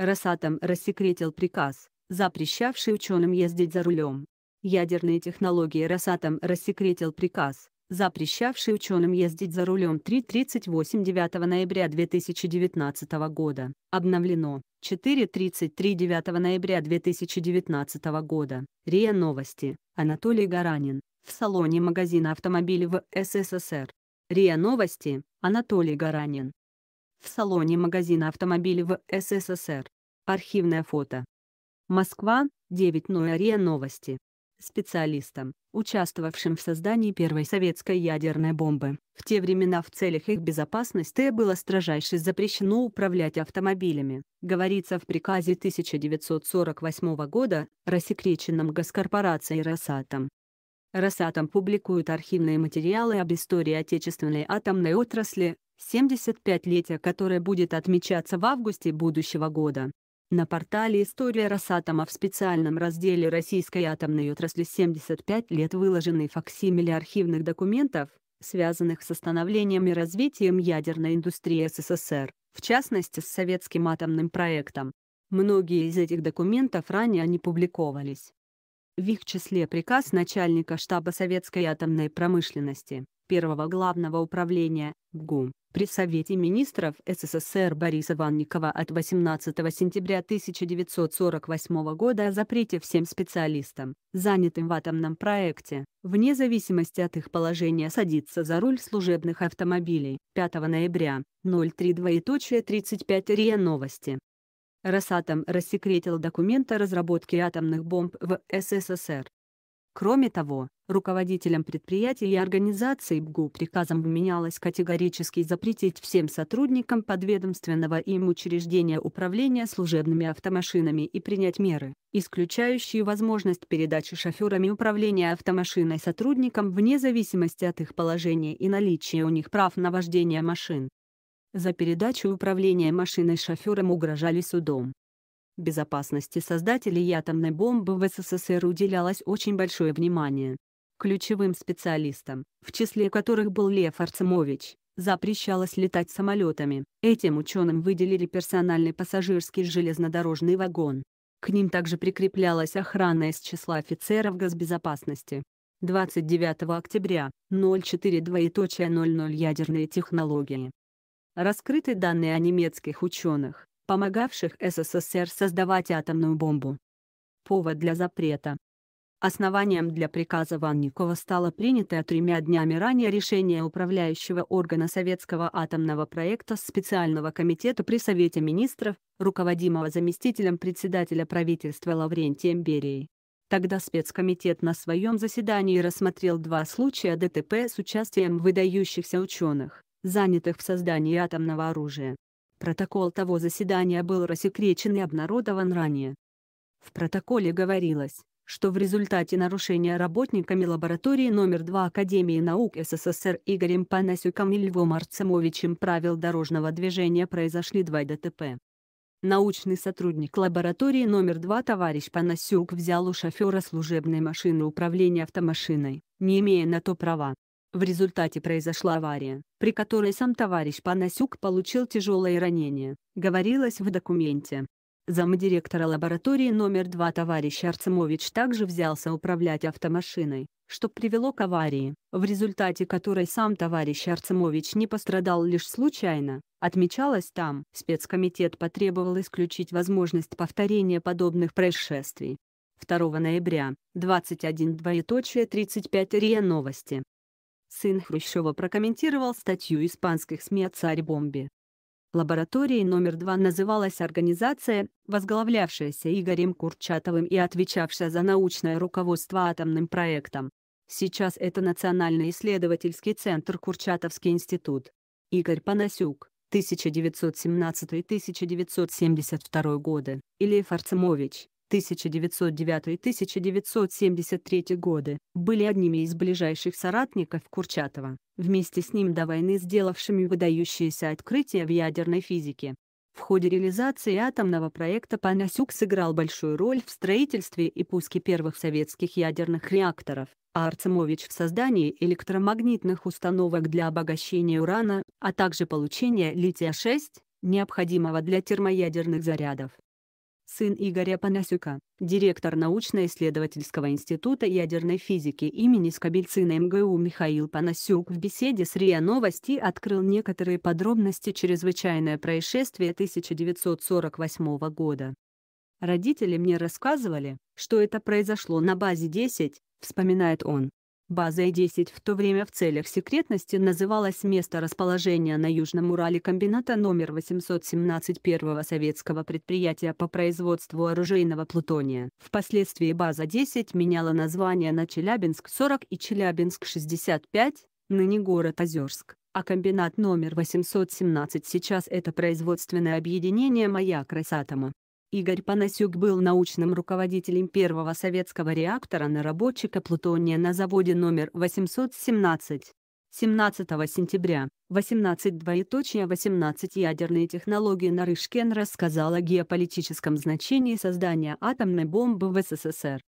Росатом рассекретил приказ, запрещавший ученым ездить за рулем. Ядерные технологии Росатом рассекретил приказ, запрещавший ученым ездить за рулем 3.38 9 ноября 2019 года, обновлено 4.33 9 ноября 2019 года. РИА Новости, Анатолий Гаранин, в салоне магазина автомобилей в СССР. РИА Новости, Анатолий Гаранин в салоне магазина автомобилей в СССР. Архивное фото. Москва, 9 ноября новости. Специалистам, участвовавшим в создании первой советской ядерной бомбы, в те времена в целях их безопасности было строжайше запрещено управлять автомобилями, говорится в приказе 1948 года, рассекреченном госкорпорацией «Росатом». «Росатом» публикуют архивные материалы об истории отечественной атомной отрасли, 75-летие, которое будет отмечаться в августе будущего года. На портале «История Росатома» в специальном разделе российской атомной отрасли 75 лет выложены факсимили архивных документов, связанных с становлением и развитием ядерной индустрии СССР, в частности с советским атомным проектом. Многие из этих документов ранее не публиковались. В их числе приказ начальника штаба советской атомной промышленности, первого главного управления, ГУ. При Совете министров СССР Бориса Ванникова от 18 сентября 1948 года о запрете всем специалистам, занятым в атомном проекте, вне зависимости от их положения садиться за руль служебных автомобилей. 5 ноября, 032.35 РИА Новости. Росатом рассекретил документы разработки атомных бомб в СССР. Кроме того, руководителям предприятий и организаций БГУ приказом вменялось категорически запретить всем сотрудникам подведомственного им учреждения управления служебными автомашинами и принять меры, исключающие возможность передачи шоферами управления автомашиной сотрудникам вне зависимости от их положения и наличия у них прав на вождение машин. За передачу управления машиной шоферам угрожали судом, Безопасности создателей атомной бомбы в СССР уделялось очень большое внимание. Ключевым специалистам, в числе которых был Лев Арцемович, запрещалось летать самолетами. Этим ученым выделили персональный пассажирский железнодорожный вагон. К ним также прикреплялась охрана из числа офицеров госбезопасности. 29 октября, 042.00 ядерные технологии. Раскрыты данные о немецких ученых, помогавших СССР создавать атомную бомбу. Повод для запрета. Основанием для приказа Ванникова стало принятое тремя днями ранее решение управляющего органа советского атомного проекта специального комитета при Совете министров, руководимого заместителем председателя правительства Лаврентием Берией. Тогда спецкомитет на своем заседании рассмотрел два случая ДТП с участием выдающихся ученых, занятых в создании атомного оружия. Протокол того заседания был рассекречен и обнародован ранее. В протоколе говорилось, что в результате нарушения работниками лаборатории номер 2 Академии наук СССР Игорем Панасюком и Львом Арцемовичем правил дорожного движения произошли два ДТП. Научный сотрудник лаборатории номер 2 товарищ Панасюк взял у шофера служебной машины управления автомашиной, не имея на то права. В результате произошла авария, при которой сам товарищ Панасюк получил тяжелое ранение, говорилось в документе. Замдиректора лаборатории номер 2 товарищ Арцемович также взялся управлять автомашиной, что привело к аварии, в результате которой сам товарищ Арцемович не пострадал лишь случайно, отмечалось там. Спецкомитет потребовал исключить возможность повторения подобных происшествий. 2 ноября, 21.35 РИА Новости сын Хрущева прокомментировал статью испанских СМИ о царь-бомбе. Лабораторией номер два называлась организация, возглавлявшаяся Игорем Курчатовым и отвечавшая за научное руководство атомным проектом. Сейчас это Национальный исследовательский центр Курчатовский институт. Игорь Панасюк, 1917-1972 годы, Илья Фарцемович, 1909-1973 годы, были одними из ближайших соратников Курчатова, вместе с ним до войны сделавшими выдающиеся открытия в ядерной физике. В ходе реализации атомного проекта Панасюк сыграл большую роль в строительстве и пуске первых советских ядерных реакторов, а Арцемович в создании электромагнитных установок для обогащения урана, а также получения лития-6, необходимого для термоядерных зарядов сын Игоря Панасюка, директор научно-исследовательского института ядерной физики имени Скобельцина МГУ Михаил Панасюк в беседе с РИА Новости открыл некоторые подробности чрезвычайное происшествие 1948 года. «Родители мне рассказывали, что это произошло на базе 10», — вспоминает он. Базой 10 в то время в целях секретности называлось место расположения на Южном Урале комбината номер 817 первого советского предприятия по производству оружейного плутония. Впоследствии база 10 меняла название на Челябинск-40 и Челябинск-65, ныне город Озерск. А комбинат номер 817 сейчас это производственное объединение «Маяк Росатома». Игорь Панасюк был научным руководителем первого советского реактора на рабочика плутония на заводе номер 817. 17 сентября 18.2.18 ядерные технологии Нарышкин рассказал о геополитическом значении создания атомной бомбы в СССР.